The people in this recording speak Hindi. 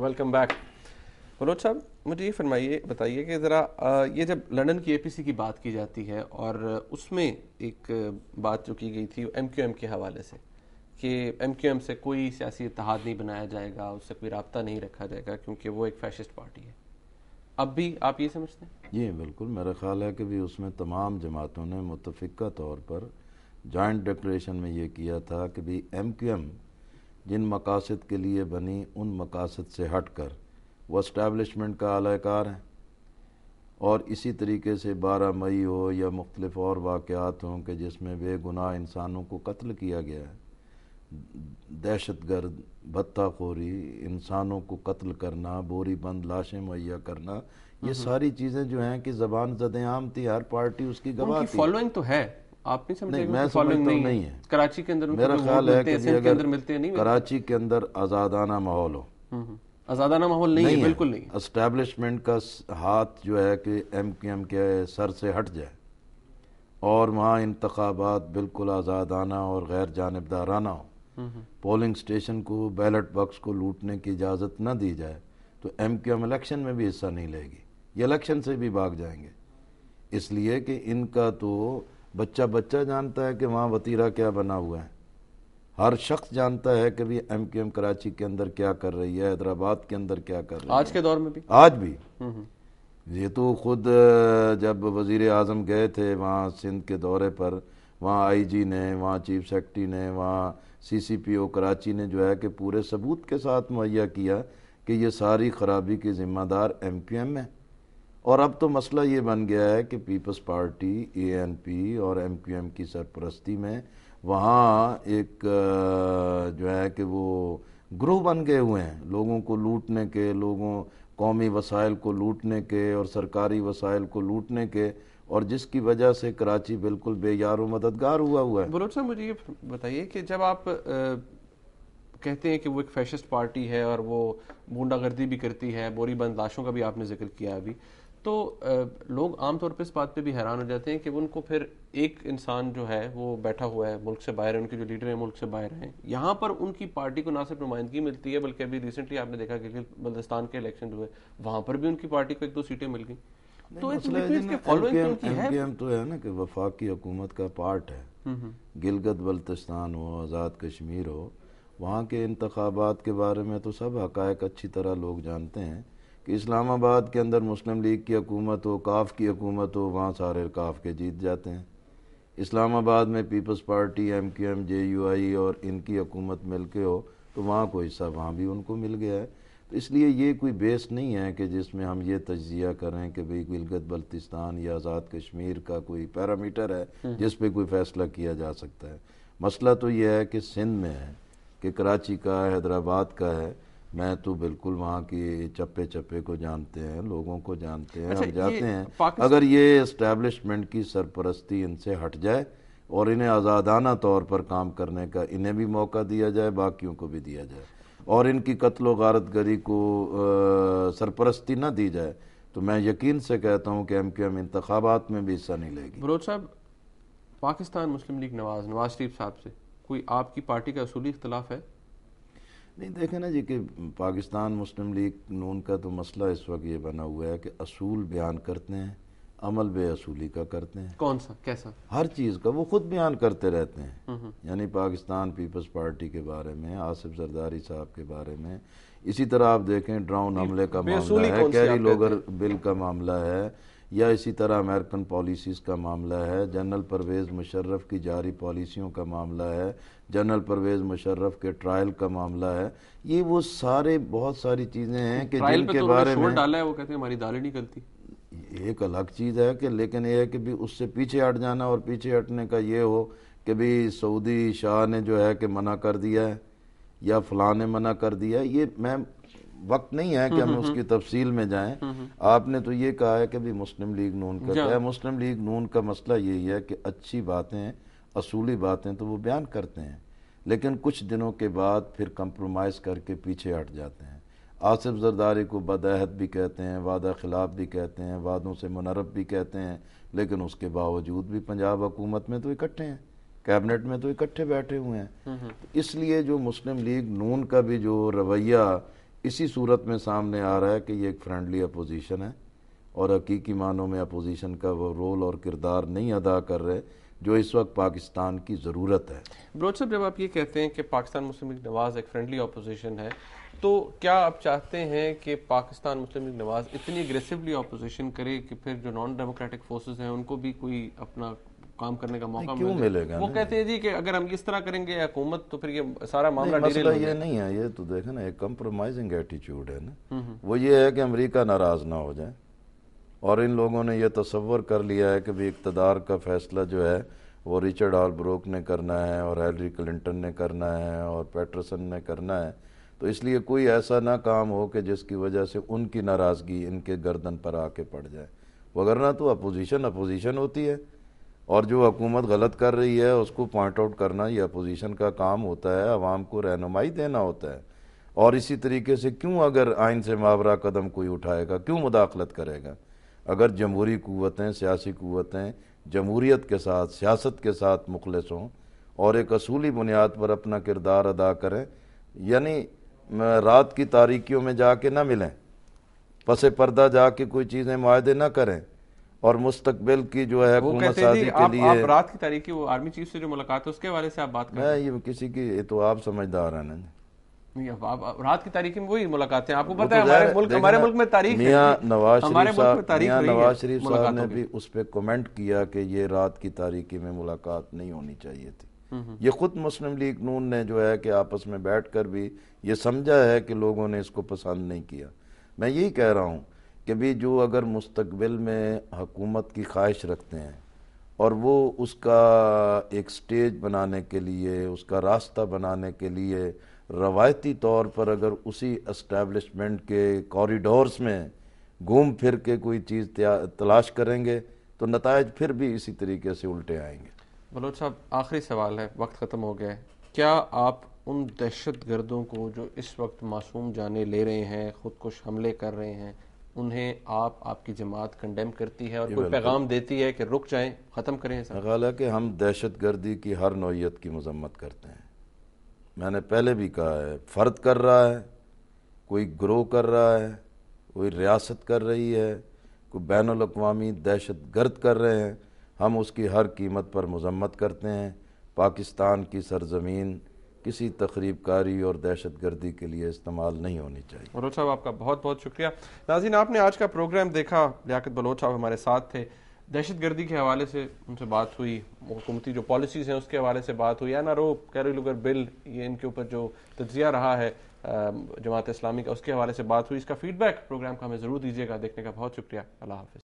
वेलकम बैक मनोज साहब मुझे ये फरमाइए बताइए कि ज़रा ये जब लंदन की एपीसी की बात की जाती है और उसमें एक बात जो की गई थी एमक्यूएम के हवाले से कि एमक्यूएम से कोई सियासी इतिहाद नहीं बनाया जाएगा उससे कोई रबता नहीं रखा जाएगा क्योंकि वो एक फैशिस्ट पार्टी है अब भी आप ये समझते हैं जी बिल्कुल मेरा ख्याल है कि भी उसमें तमाम जमातों ने मुतफ़ा तौर पर जॉइंट डिक्लेरेशन में ये किया था कि भी एम जिन मकासद के लिए बनी उन मकासद से हट कर वो इस्टेबलिशमेंट का अलाकार हैं और इसी तरीके से बारह मई हो या मुख्तलिफ और वाक़ात हों कि जिसमें बेगुनाह इंसानों को कत्ल किया गया है दहशत गर्द भत्ताखोरी इंसानों को कत्ल करना बोरी बंद लाशें मुहैया करना ये हम्म। सारी चीज़ें जो हैं कि जबान जद आम थी हर पार्टी उसकी गवाह फॉलोइंग तो है आप नहीं समझते नहीं, तो नहीं, नहीं है कराची के अंदर मेरा ख्याल है कि के अंदर मिलते नहीं कराची के अंदर आज़ादाना माहौल हो हम्म, हम्म। आज़ादाना माहौल नहीं, नहीं है बिल्कुल नहीं एस्टेब्लिशमेंट का हाथ जो है कि एम के एम के सर से हट जाए और वहाँ इंतबात बिल्कुल आज़ादाना और गैर जानबदाराना हो पोलिंग हम्म, स्टेशन को बैलेट बॉक्स को लूटने की इजाज़त न दी जाए तो एम क्यू एम इलेक्शन में भी हिस्सा नहीं लेगी ये इलेक्शन से भी भाग जाएंगे इसलिए कि इनका तो बच्चा बच्चा जानता है कि वहाँ वतीरा क्या बना हुआ है हर शख्स जानता है कि भी एम क्यू एम कराची के अंदर क्या कर रही है हैदराबाद के अंदर क्या कर रही है आज के दौर में भी आज भी हम्म, हम्म। ये तो खुद जब वजीर आजम गए थे वहाँ सिंध के दौरे पर वहाँ आई जी ने वहाँ चीफ सेक्रेटरी ने वहाँ सी सी पी ओ कराची ने जो है कि पूरे सबूत के साथ मुहैया किया कि ये सारी खराबी की जिम्मेदार एम क्यू एम है और अब तो मसला ये बन गया है कि People's Party A N P और एम क्यू एम की सरपरस्ती में वहाँ एक जो है कि वो ग्रोह बन गए हुए हैं लोगों को लूटने के लोगों कौमी वसाइल को लूटने के और सरकारी वसाइल को लूटने के और जिसकी वजह से कराची बिल्कुल बेयारो मददगार हुआ हुआ है बलोच साहब मुझे ये बताइए कि जब आप आ, कहते हैं कि वो एक फैशिस्ट पार्टी है और वो गुंडागर्दी भी करती है बोरीबंद लाशों का भी आपने जिक्र किया अभी तो लोग आमतौर पर इस बात पर भी हैरान हो जाते हैं कि उनको फिर एक इंसान जो है वो बैठा हुआ है मुल्क से बाहर है उनके जो लीडर हैं मुल्क से बाहर हैं यहाँ पर उनकी पार्टी को ना सिर्फ नुमाइंदगी मिलती है बल्कि अभी रिसेंटली आपने देखा कि बल्दिस्तान के इलेक्शन हुए वहाँ पर भी उनकी पार्टी को एक दो सीटें मिल गई तो तो, तो है ना कि वफाक की हुकूमत का पार्ट है हम्म, हम्म। गिलगत बल्तिस्तान हो आज़ाद कश्मीर हो वहाँ के इंतबात के बारे में तो सब हकायक अच्छी तरह लोग जानते हैं कि इस्लामाबाद के अंदर मुस्लिम लीग की हकूमत हो काफ की हकूमत हो वहाँ सारे काफ के जीत जाते हैं इस्लामाबाद में People's Party M Q M J U I और इनकी हकूमत मिल के हो तो वहाँ कोई हिस्सा वहाँ भी उनको मिल गया है तो इसलिए ये कोई बेस नहीं है कि जिसमें हम ये तजिया करें कि भाई गिलगत बल्तिस्तान या आज़ाद कश्मीर का कोई पैरामीटर है हम्म। जिस पे कोई फ़ैसला किया जा सकता है मसला तो यह है कि सिंध में है कि कराची का हैदराबाद का है मैं तो बिल्कुल वहाँ की चप्पे चप्पे को जानते हैं लोगों को जानते हैं अच्छा, हम जाते हैं अगर ये इस्टेब्लिशमेंट की सरपरस्ती इनसे हट जाए और इन्हें आज़ादाना तौर पर काम करने का इन्हें भी मौका दिया जाए बाकियों को भी दिया जाए और इनकी कत्ल गारत गरी को आ, सरपरस्ती ना दी जाए तो मैं यकीन से कहता हूँ कि एम क्यू एम इंतबात में भी हिस्सा नहीं लेगी बरोज साहब पाकिस्तान मुस्लिम लीग नवाज नवाज शरीफ साहब से कोई आपकी पार्टी का असूली इख्तलाफ है नहीं देखे ना जी कि पाकिस्तान मुस्लिम लीग नून का तो मसला इस वक्त ये बना हुआ है कि असूल बयान करते हैं अमल बेअसूली का करते हैं कौन सा कैसा हर चीज़ का वो खुद बयान करते रहते हैं हम्म, हम्म। यानी पाकिस्तान पीपल्स पार्टी के बारे में आसिफ जरदारी साहब के बारे में इसी तरह आप देखें ड्राउन हमले का मामला है कैरी लोगर बिल का मामला है या इसी तरह अमेरिकन पॉलिसीज़ का मामला है जनरल परवेज़ मुशर्रफ की जारी पॉलिसियों का मामला है जनरल परवेज़ मुशर्रफ के ट्रायल का मामला है ये वो सारे बहुत सारी चीज़ें हैं कि जिनके तो बारे में डाला है वो कहते हैं हमारी दालें नहीं गलती एक अलग चीज़ है कि लेकिन यह है कि भी उससे पीछे हट जाना और पीछे हटने का ये हो कि भाई सऊदी शाह ने जो है कि मना कर दिया है या फलां ने मना कर दिया ये मैं वक्त नहीं है कि हम्म, हम हम्म, उसकी हम्म। तफसील में जाएं आपने तो ये कहा है कि भी मुस्लिम लीग नून का है मुस्लिम लीग नून का मसला यही है कि अच्छी बातें असूली बातें तो वो बयान करते हैं लेकिन कुछ दिनों के बाद फिर कंप्रोमाइज़ करके पीछे हट जाते हैं आसिफ जरदारी को बदहद भी कहते हैं वादा खिलाफ भी कहते हैं वादों से मुनरब भी कहते हैं लेकिन उसके बावजूद भी पंजाब हुकूमत में तो इकट्ठे हैं कैबिनेट में तो इकट्ठे बैठे हुए हैं तो इसलिए जो मुस्लिम लीग नून का भी जो रवैया इसी सूरत में सामने आ रहा है कि ये एक फ्रेंडली अपोजिशन है और हकीकी मानों में अपोजिशन का वो रोल और किरदार नहीं अदा कर रहे जो इस वक्त पाकिस्तान की ज़रूरत है बलोच साहब जब आप ये कहते हैं कि पाकिस्तान मुस्लिम लीग नवाज़ एक फ्रेंडली अपोजिशन है तो क्या आप चाहते हैं कि पाकिस्तान मुस्लिम लीग नवाज़ इतनी एग्रेसिवली अपोजिशन करे कि फिर जो नॉन डेमोक्रेटिक फोर्सेस हैं उनको भी कोई अपना काम करने का मौका क्यों मिलेगा वो कहते हैं जी कि अगर हम इस तरह करेंगे हुकूमत तो फिर ये सारा मामला मसला ये नहीं है ये तो देखे ना एक कम्प्रोमाइजिंग एटीट्यूड है ना हम्म, हम्म। वो ये है कि अमरीका नाराज ना हो जाए और इन लोगों ने यह तस्वर कर लिया है कि भाई इकतदार का फैसला जो है वो रिचर्ड आल ब्रोक ने करना है और हेलरी क्लिंटन ने करना है और पैटरसन ने करना है तो इसलिए कोई ऐसा ना काम हो कि जिसकी वजह से उनकी नाराज़गी इनके गर्दन पर आके पड़ जाए वगरना तो अपोजिशन अपोजिशन होती है और जो हुकूमत गलत कर रही है उसको पॉइंट आउट करना ये अपोजिशन का काम होता है आवाम को रहनुमाई देना होता है और इसी तरीके से क्यों अगर आइन से मावरा कदम कोई उठाएगा क्यों मुदाखलत करेगा अगर जमहूरी क़वतें सियासी क़वतें जमहूरीत के साथ सियासत के साथ मुखलस हों और एक असूली बुनियाद पर अपना किरदार अदा करें यानी रात की तारीखियों में जा के ना मिलें पसे पर्दा जा के कोई चीज़ें माहे ना करें और मुस्तकबिल की जो है हुकूमतसाजी के आप, लिए आप रात की तारीख की वो आर्मी चीफ से जो मुलाकात है उसके हवाले से आप बात कर मैं ये किसी की तो आप समझदार है ना रात की तारीख में वही मुलाकात है आपको पता तो है हमारे मुल्क हमारे मुल्क में तारीख मियाँ नवाज शरीफ साहब नवाज शरीफ साहब ने भी उस पर कमेंट किया कि ये रात की तारीखी में मुलाकात नहीं होनी चाहिए थी हम्म, हम्म। ये खुद मुस्लिम लीग नून ने जो है कि आपस में बैठ कर भी ये समझा है कि लोगों ने इसको पसंद नहीं किया मैं यही कह रहा हूँ कि जो अगर मुस्तबिल में हकूमत की ख्वाहिश रखते हैं और वो उसका एक स्टेज बनाने के लिए उसका रास्ता बनाने के लिए रवायती तौर पर अगर उसी इस्टेबलिशमेंट के कॉरिडोरस में घूम फिर के कोई चीज़ तलाश करेंगे तो नतज फिर भी इसी तरीके से उल्टे आएंगे बलोच साहब आखिरी सवाल है वक्त ख़त्म हो गया है क्या आप उन दहशत गर्दों को जो इस वक्त मासूम जाने ले रहे हैं ख़ुदकुश हमले कर रहे हैं उन्हें आप आपकी जमात कंडेम करती है और कोई पैगाम देती है कि रुक जाए ख़त्म करें हालांकि हम दहशत गर्दी की हर नोयत की मजम्मत करते हैं मैंने पहले भी कहा है फ़र्द कर रहा है कोई ग्रो कर रहा है कोई रियासत कर रही है कोई बैन अवी दहशत गर्द कर रहे हैं हम उसकी हर कीमत पर मजम्मत करते हैं पाकिस्तान की सरजमीन किसी तकरीबकारी और दहशत गर्दी के लिए इस्तेमाल नहीं होनी चाहिए बलोच साहब आपका बहुत बहुत शुक्रिया नाजिन आपने आज का प्रोग्राम देखा लियाकत बलोच साहब हमारे साथ थे दहशत गर्दी के हवाले से उनसे बात हुई हुकूमती जो पॉलिसीज़ हैं उसके हवाले से बात हुई N R O Kerry Lugar bill ये इनके ऊपर जो तजिया रहा है जमात इस्लामी का उसके हवाले से बात हुई इसका फीडबैक प्रोग्राम का हमें ज़रूर दीजिएगा देखने का बहुत शुक्रिया अल्लाह हाफिज़